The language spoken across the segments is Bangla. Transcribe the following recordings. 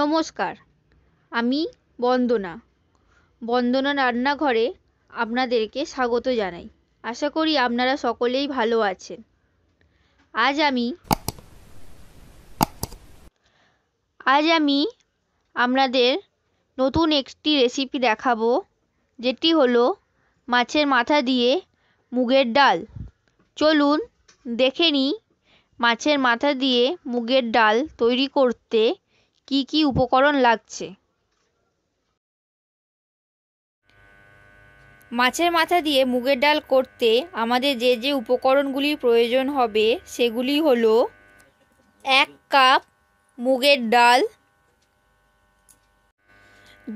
নমস্কার আমি বন্দনা বন্দনা রান্নাঘরে আপনাদেরকে স্বাগত জানাই আশা করি আপনারা সকলেই ভালো আছেন আজ আমি আজ আমি আপনাদের নতুন একটি রেসিপি দেখাবো যেটি হলো মাছের মাথা দিয়ে মুগের ডাল চলুন দেখে নিই মাছের মাথা দিয়ে মুগের ডাল তৈরি করতে কি কি উপকরণ লাগছে মাছের মাথা দিয়ে মুগের ডাল করতে আমাদের যে যে উপকরণগুলি প্রয়োজন হবে সেগুলি হলো এক কাপ মুগের ডাল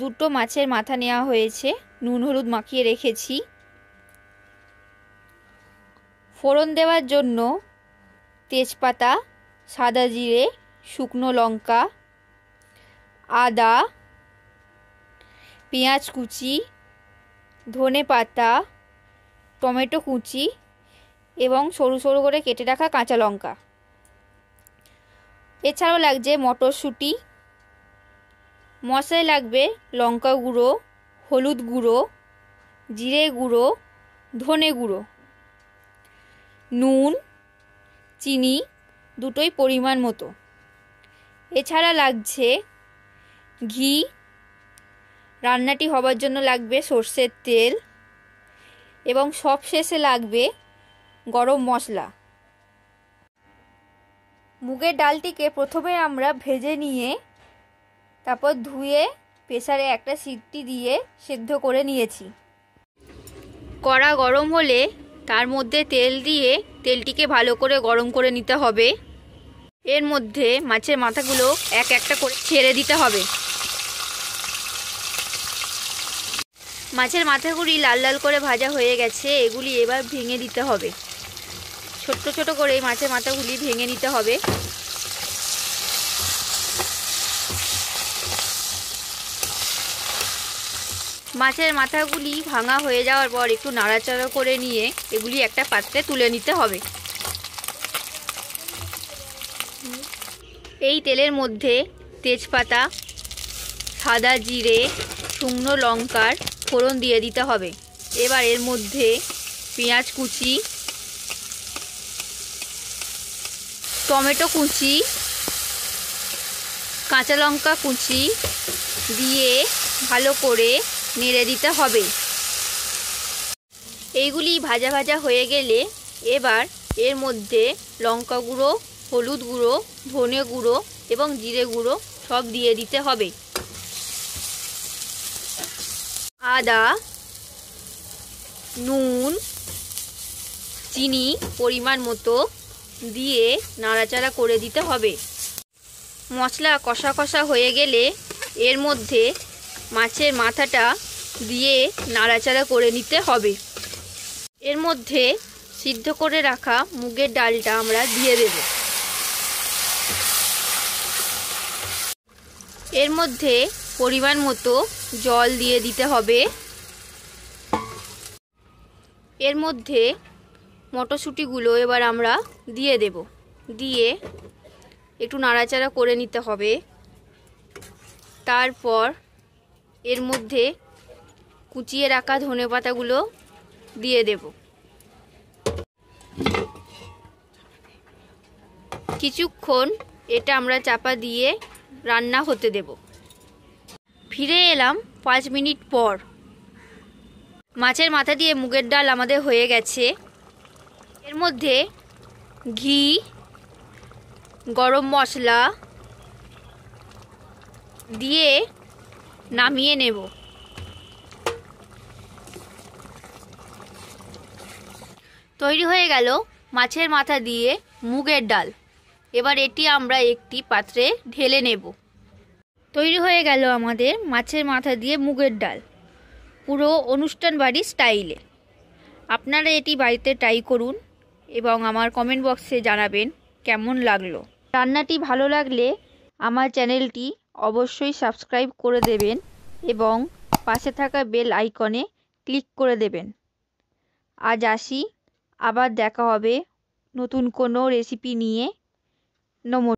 দুটো মাছের মাথা নেওয়া হয়েছে নুন হলুদ মাখিয়ে রেখেছি ফোড়ন দেওয়ার জন্য তেজপাতা সাদা জিরে শুকনো লঙ্কা আদা পেঁয়াজ কুচি ধনে পাতা টমেটো কুচি এবং সরু সরু করে কেটে রাখা কাঁচা লঙ্কা এছাড়াও লাগছে মটরশুঁটি মশলায় লাগবে লঙ্কা গুঁড়ো হলুদ গুঁড়ো জিরে গুঁড়ো ধনে গুঁড়ো নুন চিনি দুটোই পরিমাণ মতো এছাড়া লাগছে ঘি রান্নাটি হবার জন্য লাগবে সর্ষের তেল এবং সব শেষে লাগবে গরম মশলা মুগের ডালটিকে প্রথমে আমরা ভেজে নিয়ে তারপর ধুয়ে প্রেসারে একটা সিটটি দিয়ে সেদ্ধ করে নিয়েছি কড়া গরম হলে তার মধ্যে তেল দিয়ে তেলটিকে ভালো করে গরম করে নিতে হবে এর মধ্যে মাছের মাথাগুলো এক একটা করে ছেড়ে দিতে হবে মাছের মাথাগুলি লাল লাল করে ভাজা হয়ে গেছে এগুলি এবার ভেঙে দিতে হবে ছোট্ট ছোট করে মাছের মাথাগুলি ভেঙে নিতে হবে মাছের মাথাগুলি ভাঙা হয়ে যাওয়ার পর একটু নাড়াচাড়া করে নিয়ে এগুলি একটা পাত্রে তুলে নিতে হবে এই তেলের মধ্যে তেজপাতা সাদা জিরে শুকনো লঙ্কার ফোড়ন দিয়ে দিতে হবে এবার এর মধ্যে পেঁয়াজ কুচি টমেটো কুচি কাঁচা লঙ্কা কুচি দিয়ে ভালো করে নেড়ে দিতে হবে এইগুলি ভাজা ভাজা হয়ে গেলে এবার এর মধ্যে লঙ্কা গুঁড়ো হলুদ গুঁড়ো ধনে গুঁড়ো এবং জিরে গুঁড়ো সব দিয়ে দিতে হবে আদা নুন চিনি পরিমাণ মতো দিয়ে নাড়াচাড়া করে দিতে হবে মশলা কষা কষা হয়ে গেলে এর মধ্যে মাছের মাথাটা দিয়ে নাড়াচাড়া করে নিতে হবে এর মধ্যে সিদ্ধ করে রাখা মুগের ডালটা আমরা দিয়ে দেব এর মধ্যে পরিমাণ মতো জল দিয়ে দিতে হবে এর মধ্যে মটরশুঁটিগুলো এবার আমরা দিয়ে দেব দিয়ে একটু নাড়াচাড়া করে নিতে হবে তারপর এর মধ্যে কুচিয়ে রাখা ধনে পাতাগুলো দিয়ে দেব কিছুক্ষণ এটা আমরা চাপা দিয়ে রান্না হতে দেবো ফিরে এলাম পাঁচ মিনিট পর মাছের মাথা দিয়ে মুগের ডাল আমাদের হয়ে গেছে এর মধ্যে ঘি গরম মশলা দিয়ে নামিয়ে নেব তৈরি হয়ে গেল মাছের মাথা দিয়ে মুগের ডাল এবার এটি আমরা একটি পাত্রে ঢেলে নেব তৈরি হয়ে গেল আমাদের মাছের মাথা দিয়ে মুগের ডাল পুরো অনুষ্ঠান বাড়ি স্টাইলে আপনারা এটি বাড়িতে ট্রাই করুন এবং আমার কমেন্ট বক্সে জানাবেন কেমন লাগলো রান্নাটি ভালো লাগলে আমার চ্যানেলটি অবশ্যই সাবস্ক্রাইব করে দেবেন এবং পাশে থাকা বেল আইকনে ক্লিক করে দেবেন আজ আসি আবার দেখা হবে নতুন কোনো রেসিপি নিয়ে নমস্কার